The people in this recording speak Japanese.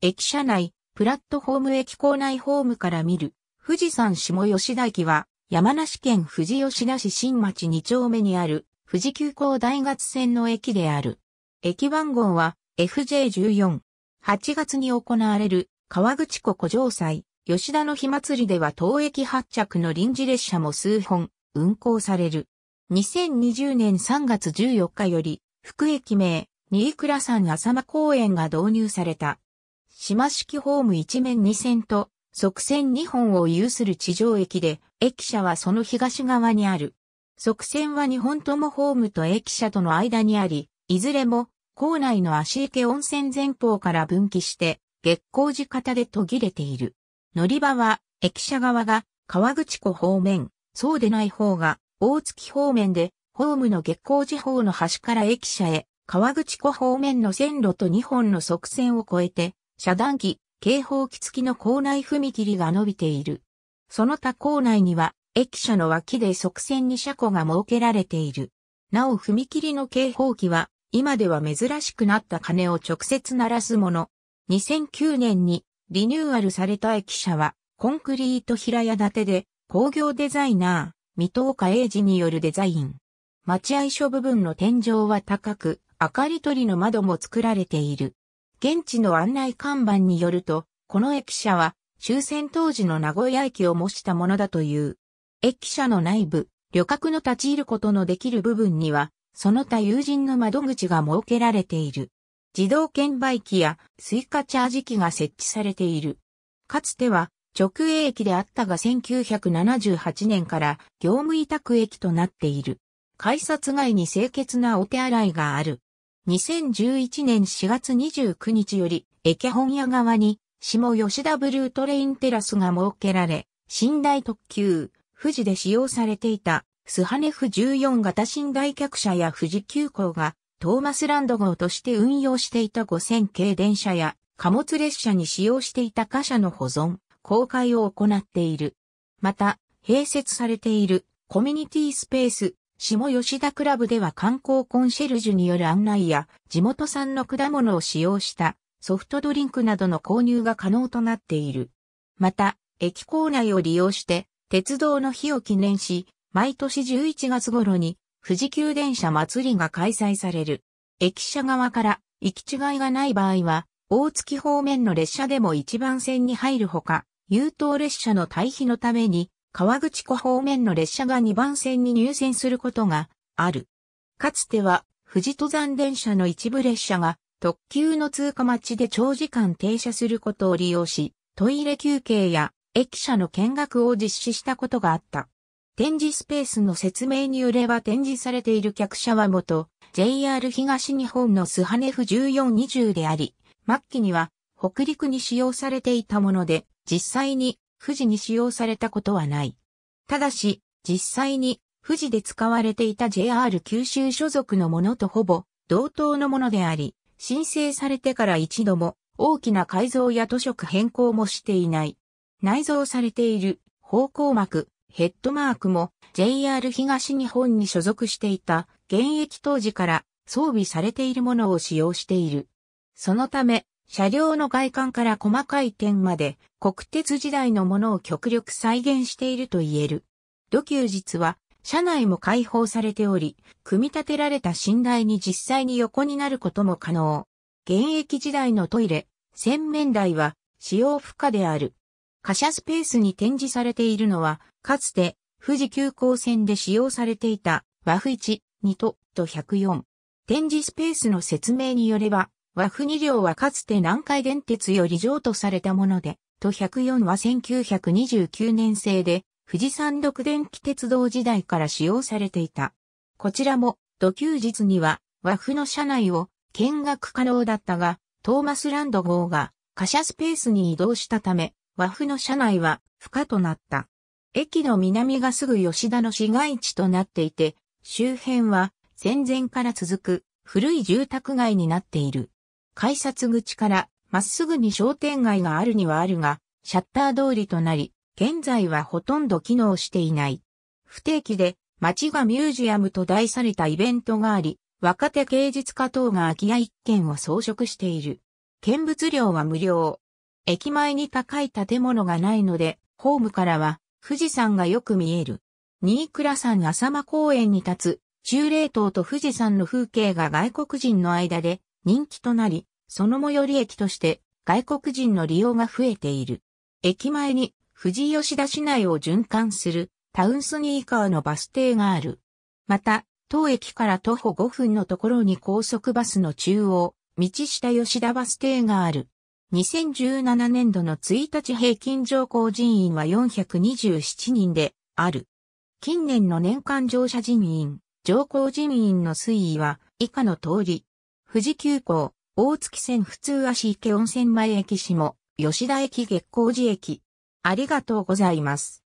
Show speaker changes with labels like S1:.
S1: 駅舎内、プラットホーム駅構内ホームから見る、富士山下吉田駅は、山梨県富士吉田市新町2丁目にある、富士急行大月線の駅である。駅番号は FJ14。8月に行われる川口湖古城祭、吉田の日祭りでは当駅発着の臨時列車も数本運行される。2020年3月14日より、福駅名、新倉山浅間公園が導入された。島式ホーム一面2線と、側線2本を有する地上駅で、駅舎はその東側にある。側線は日本ともホームと駅舎との間にあり、いずれも、校内の足池温泉前方から分岐して、月光寺方で途切れている。乗り場は、駅舎側が川口湖方面、そうでない方が大月方面で、ホームの月光寺方の端から駅舎へ、川口湖方面の線路と2本の側線を越えて、遮断機、警報機付きの構内踏切が伸びている。その他構内には、駅舎の脇で側線に車庫が設けられている。なお踏切の警報機は、今では珍しくなった鐘を直接鳴らすもの。2009年にリニューアルされた駅舎は、コンクリート平屋建てで、工業デザイナー、水戸岡英二によるデザイン。待合所部分の天井は高く、明かり取りの窓も作られている。現地の案内看板によると、この駅舎は終戦当時の名古屋駅を模したものだという。駅舎の内部、旅客の立ち入ることのできる部分には、その他友人の窓口が設けられている。自動券売機やスイカチャージ機が設置されている。かつては直営駅であったが1978年から業務委託駅となっている。改札外に清潔なお手洗いがある。2011年4月29日より、駅本屋側に、下吉田ブルートレインテラスが設けられ、寝台特急、富士で使用されていた、スハネフ14型寝台客車や富士急行が、トーマスランド号として運用していた5000系電車や、貨物列車に使用していた貨車の保存、公開を行っている。また、併設されているコミュニティスペース下吉田クラブでは観光コンシェルジュによる案内や地元産の果物を使用したソフトドリンクなどの購入が可能となっている。また、駅構内を利用して鉄道の日を記念し、毎年11月頃に富士急電車祭りが開催される。駅舎側から行き違いがない場合は、大月方面の列車でも一番線に入るほか、優等列車の退避のために川口湖方面の列車が2番線に入線することがある。かつては富士登山電車の一部列車が特急の通過待ちで長時間停車することを利用し、トイレ休憩や駅舎の見学を実施したことがあった。展示スペースの説明によれば展示されている客車は元 JR 東日本のスハネフ1420であり、末期には北陸に使用されていたもので、実際に富士に使用されたことはない。ただし、実際に富士で使われていた JR 九州所属のものとほぼ同等のものであり、申請されてから一度も大きな改造や塗色変更もしていない。内蔵されている方向膜、ヘッドマークも JR 東日本に所属していた現役当時から装備されているものを使用している。そのため車両の外観から細かい点まで国鉄時代のものを極力再現していると言える。土休日は車内も開放されており、組み立てられた寝台に実際に横になることも可能。現役時代のトイレ、洗面台は使用不可である。貨車スペースに展示されているのは、かつて富士急行線で使用されていた和風1、2と、と104。展示スペースの説明によれば、和府2両はかつて南海電鉄より譲渡されたもので、と104は1929年製で、富士山独電気鉄道時代から使用されていた。こちらも、土休日には、和府の車内を見学可能だったが、トーマスランド号が貨車スペースに移動したため、和府の車内は不可となった。駅の南がすぐ吉田の市街地となっていて、周辺は戦前から続く古い住宅街になっている。改札口からまっすぐに商店街があるにはあるが、シャッター通りとなり、現在はほとんど機能していない。不定期で街がミュージアムと題されたイベントがあり、若手芸術家等が空き家一軒を装飾している。見物料は無料。駅前に高い建物がないので、ホームからは富士山がよく見える。新倉山浅間公園に立つ中霊島と富士山の風景が外国人の間で人気となり、その最寄り駅として外国人の利用が増えている。駅前に富士吉田市内を循環するタウンスニーカーのバス停がある。また、当駅から徒歩5分のところに高速バスの中央、道下吉田バス停がある。2017年度の1日平均乗降人員は427人である。近年の年間乗車人員、乗降人員の推移は以下の通り、富士急行、大月線普通足池温泉前駅下、吉田駅月光寺駅。ありがとうございます。